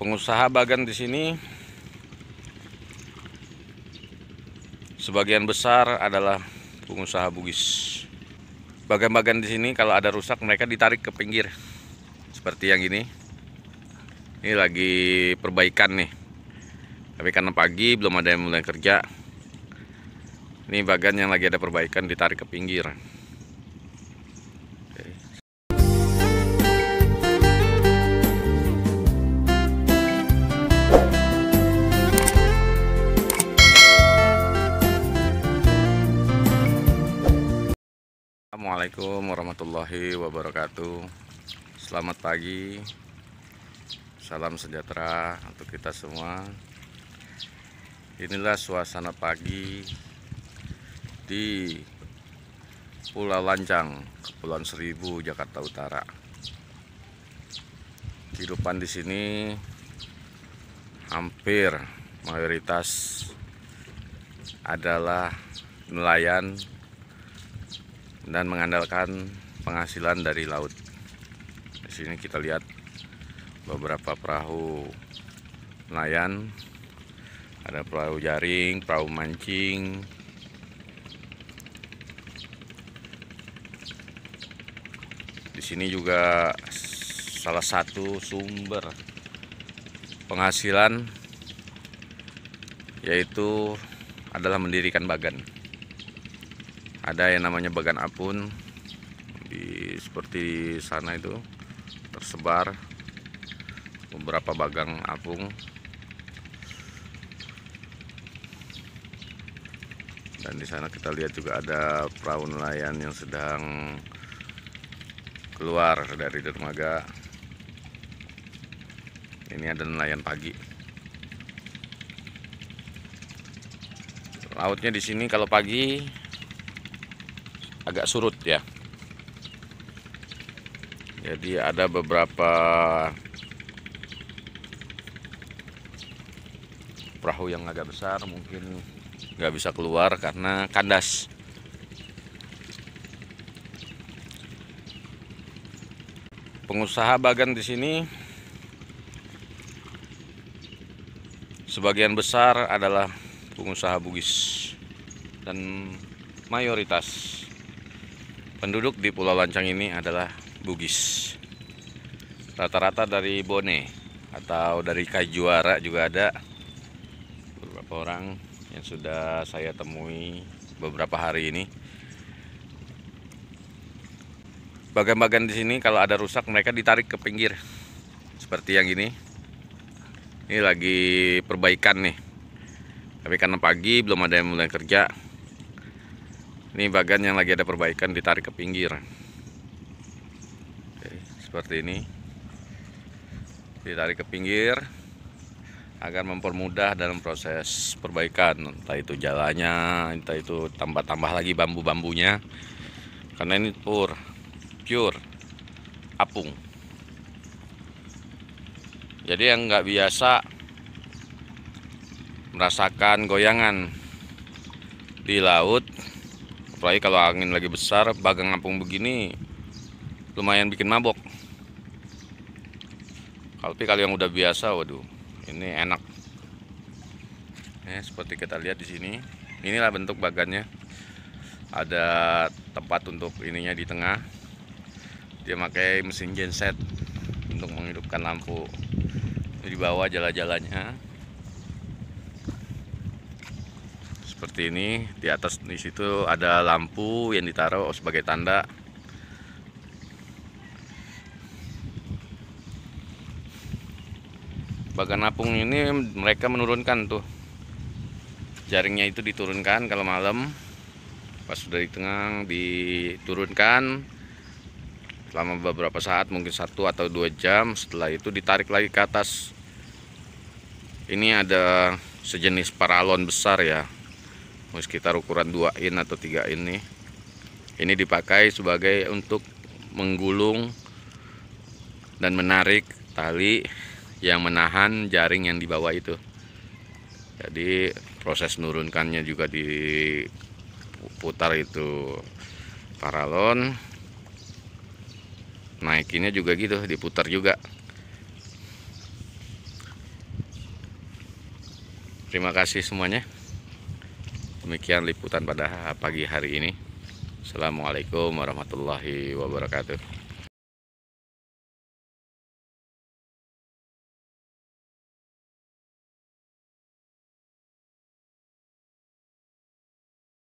pengusaha bagan di sini sebagian besar adalah pengusaha bugis. Bagan-bagan di sini kalau ada rusak mereka ditarik ke pinggir. Seperti yang ini. Ini lagi perbaikan nih. Tapi karena pagi belum ada yang mulai kerja. Ini bagan yang lagi ada perbaikan ditarik ke pinggir. Assalamualaikum warahmatullahi wabarakatuh Selamat pagi Salam sejahtera untuk kita semua Inilah suasana pagi Di Pulau Lancang Kepulauan Seribu, Jakarta Utara Kehidupan di sini Hampir mayoritas adalah nelayan dan mengandalkan penghasilan dari laut. Di sini kita lihat beberapa perahu nelayan, ada perahu jaring, perahu mancing. Di sini juga salah satu sumber penghasilan yaitu adalah mendirikan bagan ada yang namanya bagan apun di seperti sana itu tersebar beberapa bagang apung dan di sana kita lihat juga ada perahu nelayan yang sedang keluar dari dermaga ini ada nelayan pagi lautnya di sini kalau pagi agak surut ya jadi ada beberapa perahu yang agak besar mungkin nggak bisa keluar karena kandas pengusaha bagan di sini sebagian besar adalah pengusaha bugis dan mayoritas Penduduk di Pulau Lancang ini adalah Bugis. Rata-rata dari Bone atau dari Kajuara juga ada. Beberapa orang yang sudah saya temui beberapa hari ini. Bagian-bagian di sini kalau ada rusak mereka ditarik ke pinggir. Seperti yang ini. Ini lagi perbaikan nih. Tapi karena pagi belum ada yang mulai kerja, ini bagian yang lagi ada perbaikan ditarik ke pinggir Oke, seperti ini ditarik ke pinggir agar mempermudah dalam proses perbaikan entah itu jalannya entah itu tambah-tambah lagi bambu-bambunya karena ini pur pure apung jadi yang nggak biasa merasakan goyangan di laut apalagi kalau angin lagi besar bagang ngampung begini lumayan bikin mabok tapi kalau yang udah biasa waduh ini enak ya, seperti kita lihat di sini inilah bentuk bagannya ada tempat untuk ininya di tengah dia pakai mesin genset untuk menghidupkan lampu di bawah jala-jalanya seperti ini di atas di situ ada lampu yang ditaruh sebagai tanda bagan apung ini mereka menurunkan tuh jaringnya itu diturunkan kalau malam pas sudah di tengah diturunkan selama beberapa saat mungkin satu atau dua jam setelah itu ditarik lagi ke atas ini ada sejenis paralon besar ya Oh, sekitar ukuran 2 in atau 3 in nih ini dipakai sebagai untuk menggulung dan menarik tali yang menahan jaring yang dibawa itu jadi proses nurunkannya juga diputar itu paralon naikinnya juga gitu diputar juga terima kasih semuanya Demikian liputan pada pagi hari ini. Assalamualaikum warahmatullahi wabarakatuh.